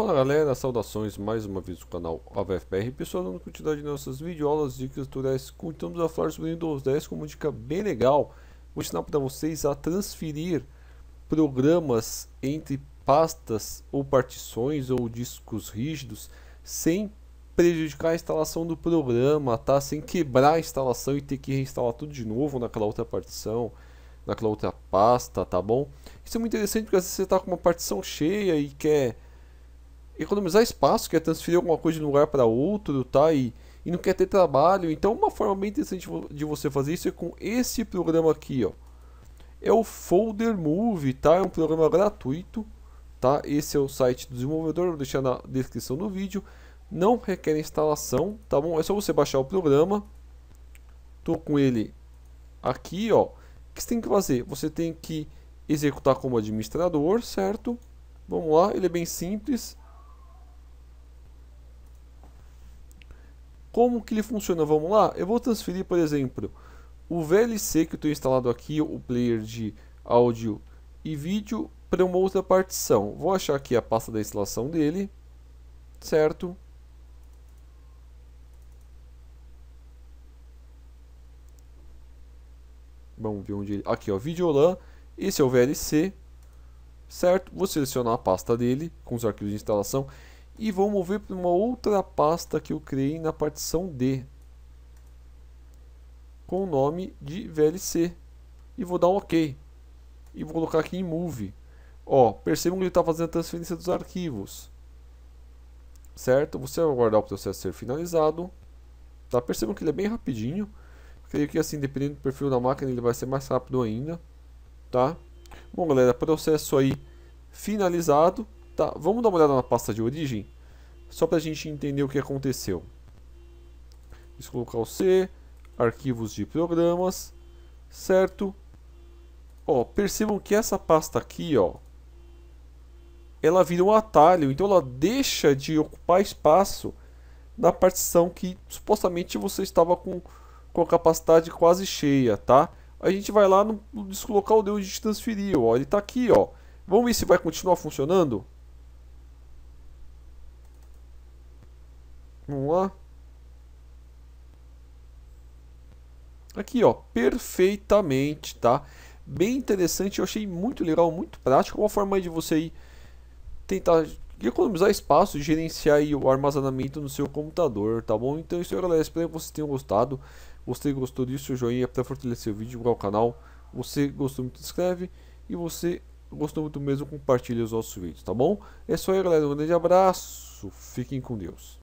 Fala galera, saudações mais uma vez do canal AVFBR Pessoal, dando continuidade nossas videoaulas, dicas, tutoriais Continuamos a falar sobre Windows 10 com uma dica bem legal Vou ensinar para vocês a transferir programas entre pastas ou partições ou discos rígidos Sem prejudicar a instalação do programa, tá? Sem quebrar a instalação e ter que reinstalar tudo de novo naquela outra partição Naquela outra pasta, tá bom? Isso é muito interessante porque às vezes você está com uma partição cheia e quer economizar espaço, quer transferir alguma coisa de um lugar para outro, tá? E, e não quer ter trabalho. Então, uma forma bem interessante de você fazer isso é com esse programa aqui, ó. É o Folder Move, tá? É um programa gratuito, tá? Esse é o site do desenvolvedor, vou deixar na descrição do vídeo. Não requer instalação, tá bom? É só você baixar o programa. Tô com ele aqui, ó. O que você tem que fazer? Você tem que executar como administrador, certo? Vamos lá, ele é bem simples. Como que ele funciona? Vamos lá? Eu vou transferir, por exemplo, o VLC que eu tenho instalado aqui, o player de áudio e vídeo, para uma outra partição. Vou achar aqui a pasta da instalação dele, certo? Vamos ver onde ele... Aqui, ó, Videolan. Esse é o VLC, certo? Vou selecionar a pasta dele com os arquivos de instalação e vou mover para uma outra pasta que eu criei na partição D com o nome de VLC e vou dar um OK e vou colocar aqui em Move ó, percebam que ele está fazendo a transferência dos arquivos certo? Você vai aguardar o processo ser finalizado tá? percebam que ele é bem rapidinho creio que assim, dependendo do perfil da máquina ele vai ser mais rápido ainda tá? bom galera, processo aí finalizado Tá, vamos dar uma olhada na pasta de origem, só para a gente entender o que aconteceu. Deixa o C, arquivos de programas, certo? Ó, percebam que essa pasta aqui, ó, ela vira um atalho, então ela deixa de ocupar espaço na partição que supostamente você estava com, com a capacidade quase cheia, tá? A gente vai lá no, no deslocar o a gente transferiu, ó, ele está aqui, ó. Vamos ver se vai continuar funcionando? Vamos lá. Aqui, ó, perfeitamente, tá? Bem interessante, eu achei muito legal, muito prático. Uma forma de você tentar economizar espaço e gerenciar aí o armazenamento no seu computador, tá bom? Então isso aí, galera. Espero que vocês tenham gostado. Você gostou disso, joinha para fortalecer o vídeo, divulgar o canal. Você gostou muito, inscreve. E você gostou muito mesmo, compartilha os nossos vídeos, tá bom? É isso aí, galera. Um grande abraço. Fiquem com Deus.